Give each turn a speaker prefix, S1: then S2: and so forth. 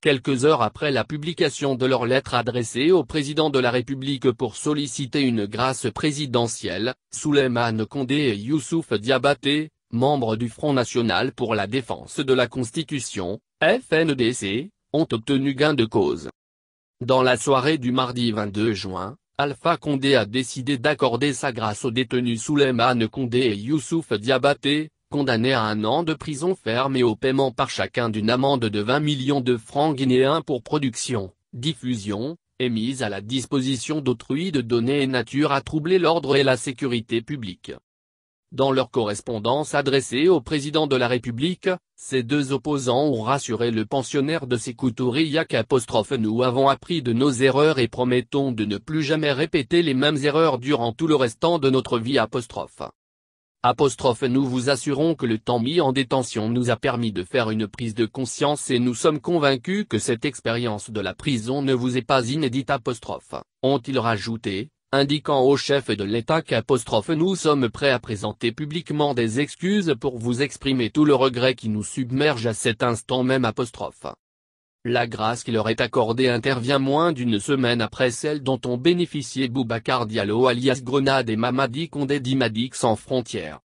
S1: quelques heures après la publication de leur lettre adressée au président de la République pour solliciter une grâce présidentielle, Souleymane Condé et Youssouf Diabaté, membres du Front National pour la Défense de la Constitution, FNDC, ont obtenu gain de cause. Dans la soirée du mardi 22 juin, Alpha Condé a décidé d'accorder sa grâce aux détenus Souleymane Condé et Youssouf Diabaté, condamné à un an de prison ferme et au paiement par chacun d'une amende de 20 millions de francs guinéens pour production, diffusion, et mise à la disposition d'autrui de données et nature à troubler l'ordre et la sécurité publique. Dans leur correspondance adressée au président de la République, ces deux opposants ont rassuré le pensionnaire de ses apostrophe nous avons appris de nos erreurs et promettons de ne plus jamais répéter les mêmes erreurs durant tout le restant de notre vie apostrophe. Apostrophe nous vous assurons que le temps mis en détention nous a permis de faire une prise de conscience et nous sommes convaincus que cette expérience de la prison ne vous est pas inédite apostrophe, ont-ils rajouté, indiquant au chef de l'État qu'apostrophe nous sommes prêts à présenter publiquement des excuses pour vous exprimer tout le regret qui nous submerge à cet instant même apostrophe. La grâce qui leur est accordée intervient moins d'une semaine après celle dont ont bénéficié Boubacar Diallo alias Grenade et Mamadi Condé d'Imadik sans frontières.